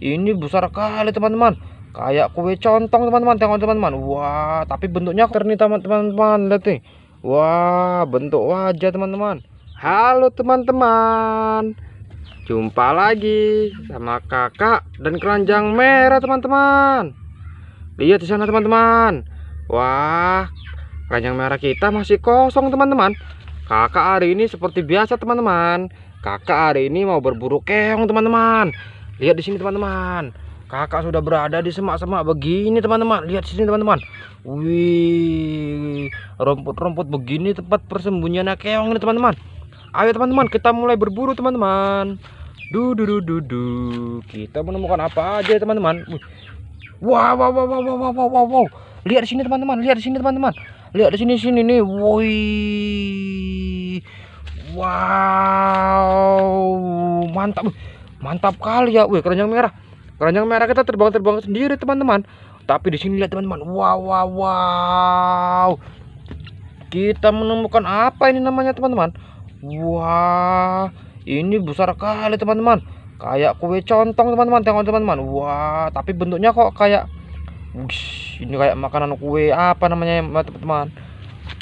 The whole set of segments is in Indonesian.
ini besar kali teman-teman kayak kue contong teman-teman tengok teman-teman wah tapi bentuknya nih teman-teman lihat nih wah bentuk wajah teman-teman halo teman-teman jumpa lagi sama kakak dan keranjang merah teman-teman lihat di sana teman-teman wah keranjang merah kita masih kosong teman-teman kakak hari ini seperti biasa teman-teman kakak hari ini mau berburu keong teman-teman Lihat di sini teman-teman. Kakak sudah berada di semak-semak begini teman-teman. Lihat di sini teman-teman. Wih, rumput-rumput begini tempat persembunyian keong ini teman-teman. Ayo teman-teman, kita mulai berburu teman-teman. Du du du du du. Kita menemukan apa aja teman-teman. Wow, wow, wow, wow, wow, wow, wow, wow. Lihat di sini teman-teman, lihat di sini teman-teman. Lihat di sini sini nih. Woi. Wow, mantap mantap kali ya wih keranjang merah keranjang merah kita terbang-terbang sendiri teman-teman tapi di sini lihat teman-teman wow wow wow kita menemukan apa ini namanya teman-teman wah ini besar kali teman-teman kayak kue contong teman-teman tengok teman-teman wah tapi bentuknya kok kayak Ush, ini kayak makanan kue apa namanya teman-teman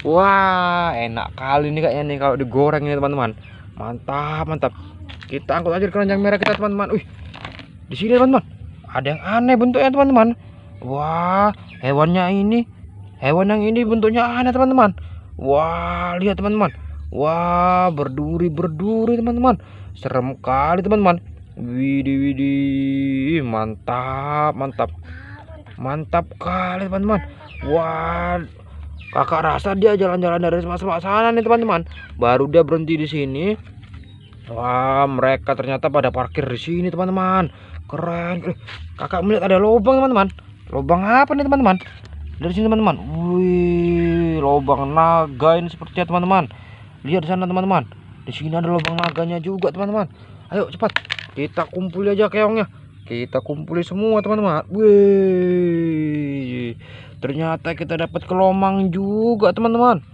wah enak kali ini kayaknya nih kalau digoreng ini teman-teman mantap mantap kita angkut aja keranjang merah kita teman-teman wih di sini teman-teman ada yang aneh bentuknya teman-teman wah hewannya ini hewan yang ini bentuknya aneh teman-teman wah lihat teman-teman wah berduri berduri teman-teman serem kali teman-teman widih widih mantap mantap mantap kali teman-teman wah kakak rasa dia jalan-jalan dari semak-semak sana nih teman-teman baru dia berhenti di sini Wah, mereka ternyata pada parkir di sini, teman-teman. Keren. Eh, kakak melihat ada lubang, teman-teman. Lubang apa nih, teman-teman? Dari sini, teman-teman. Wih, lubang naga ini seperti sepertinya, teman-teman. Lihat di sana, teman-teman. Di sini ada lubang naganya juga, teman-teman. Ayo cepat. Kita kumpul aja keongnya. Kita kumpuli semua, teman-teman. Wih. Ternyata kita dapat kelomang juga, teman-teman.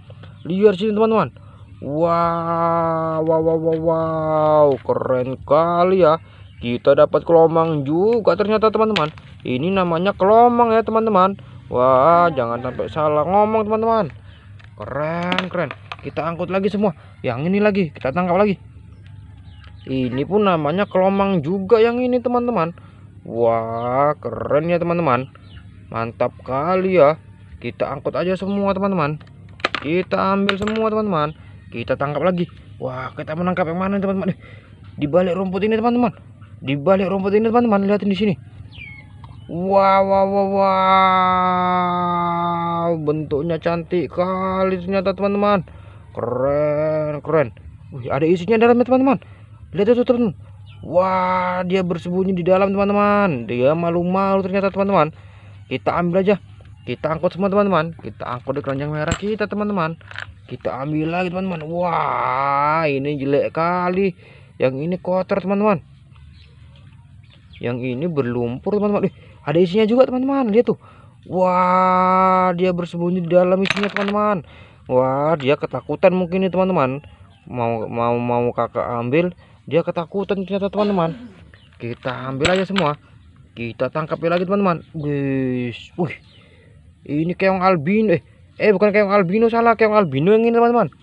Lihat sini, teman-teman Wow, wow, wow, wow, wow, keren kali ya. Kita dapat kelomang juga ternyata teman-teman. Ini namanya kelomang ya teman-teman. Wah, jangan sampai salah ngomong teman-teman. Keren, keren. Kita angkut lagi semua. Yang ini lagi, kita tangkap lagi. Ini pun namanya kelomang juga yang ini teman-teman. Wah, keren ya teman-teman. Mantap kali ya. Kita angkut aja semua teman-teman. Kita ambil semua teman-teman kita tangkap lagi wah kita menangkap yang mana teman-teman eh, di balik rumput ini teman-teman di balik rumput ini teman-teman lihatin di sini wow wow wow wow bentuknya cantik kali ternyata teman-teman keren keren Wih, ada isinya dalamnya teman-teman lihat itu teman wah dia bersembunyi di dalam teman-teman dia malu-malu ternyata teman-teman kita ambil aja kita angkut semua teman-teman kita angkut di keranjang merah kita teman-teman kita ambil lagi teman-teman wah ini jelek kali yang ini kotor teman-teman yang ini berlumpur teman-teman ada isinya juga teman-teman lihat tuh wah dia bersembunyi di dalam isinya teman-teman wah dia ketakutan mungkin nih teman-teman mau mau mau kakak ambil dia ketakutan ternyata teman-teman kita ambil aja semua kita tangkap lagi teman-teman wih wih ini keong albino eh eh bukan keong albino salah keong albino yang ini teman-teman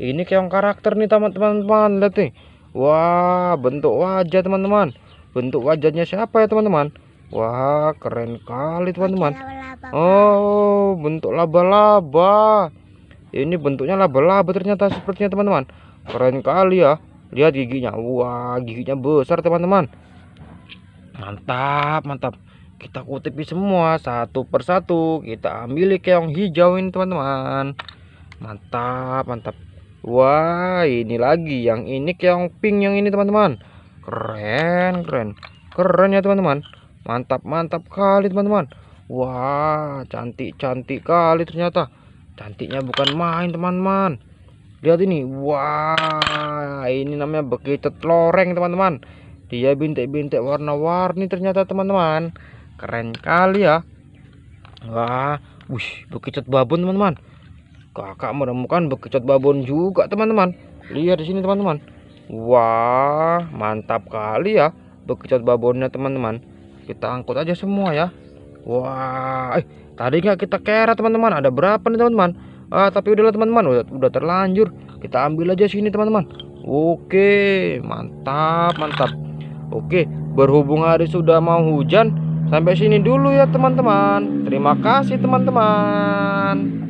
ini keong karakter nih teman-teman lihat nih wah bentuk wajah teman-teman bentuk wajahnya siapa ya teman-teman wah keren kali teman-teman oh bentuk laba-laba ini bentuknya laba-laba ternyata sepertinya teman-teman keren kali ya lihat giginya wah giginya besar teman-teman mantap mantap kita kutipi semua satu persatu kita ambil keong hijau ini teman-teman mantap mantap wah ini lagi yang ini keong pink yang ini teman-teman keren keren keren ya teman-teman mantap mantap kali teman-teman wah cantik cantik kali ternyata cantiknya bukan main teman-teman lihat ini wah ini namanya begitu loreng teman-teman dia bintik-bintik warna-warni ternyata teman-teman keren kali ya wah wih bekicot babon teman-teman kakak menemukan bekicot babon juga teman-teman lihat di sini teman-teman wah mantap kali ya bekicot babonnya teman-teman kita angkut aja semua ya wah eh, tadi nggak kita kera teman-teman ada berapa nih teman-teman ah tapi udahlah teman-teman udah, udah terlanjur kita ambil aja sini teman-teman oke mantap mantap oke berhubung hari sudah mau hujan Sampai sini dulu ya teman-teman. Terima kasih teman-teman.